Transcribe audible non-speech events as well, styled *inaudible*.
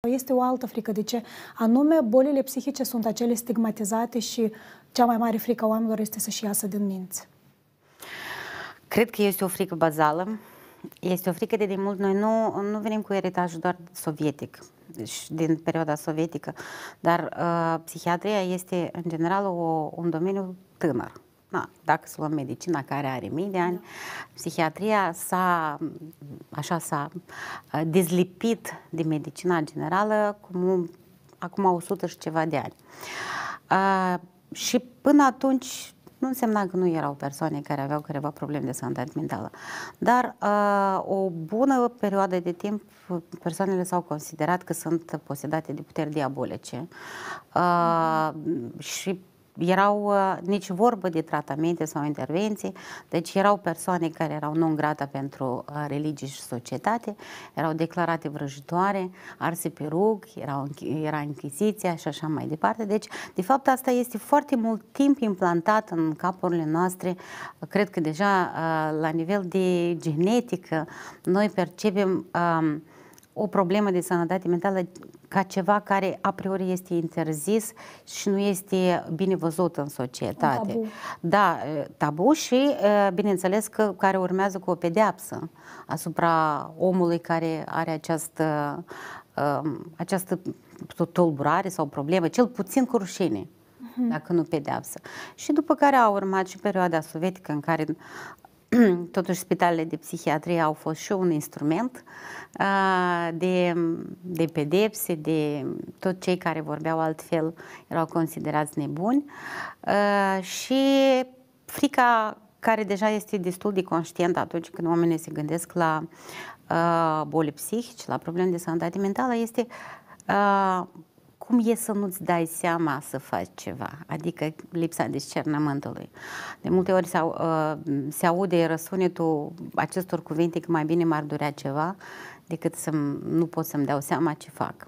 Este o altă frică, de ce? Anume, bolile psihice sunt acele stigmatizate și cea mai mare frică a oamenilor este să-și iasă din minți. Cred că este o frică bazală. Este o frică de demult. Noi nu, nu venim cu eritajul doar sovietic din perioada sovietică, dar uh, psihiatria este în general o, un domeniu tânăr na, dacă să luăm medicina care are mii de ani, psihiatria s-a, așa s-a uh, dezlipit de medicina generală cum, acum 100 și ceva de ani. A, uh, și până atunci nu însemna că nu erau persoane care aveau careva probleme de sănătate mentală. Dar a, uh, o bună perioadă de timp persoanele s-au considerat că sunt posedate de puteri diabolice mm-hmm. și erau uh, nici vorbă de tratamente sau intervenții, deci erau persoane care erau non-grata pentru uh, religii și societate, erau declarate vrăjitoare, arse pe rug, erau, era închiziția și așa mai departe. Deci, de fapt, asta este foarte mult timp implantat în capurile noastre, cred că deja uh, la nivel de genetică, noi percepem um, o problemă de sănătate mentală ca ceva care a priori este interzis și nu este bine văzut în societate. Tabu. Da, tabu și, bineînțeles, că, care urmează cu o pedeapsă asupra omului care are această, această tulburare sau problemă, cel puțin cu rușine mhm. dacă nu pedeapsă. Și după care a urmat și perioada sovietică în care *clears throat* totuși spitalele de psihiatrie au fost și un instrument de, de pedepse, de tot cei care vorbeau altfel erau considerați nebuni și frica care deja este destul de conștient atunci când oamenii se gândesc la boli psihici, la probleme de sănătate mentală, este cum e să nu-ți dai seama să faci ceva, adică lipsa discernământului. De multe ori se, uh, se aude răsunetul acestor cuvinte că mai bine m-ar durea ceva decât să nu pot să-mi dau seama ce fac.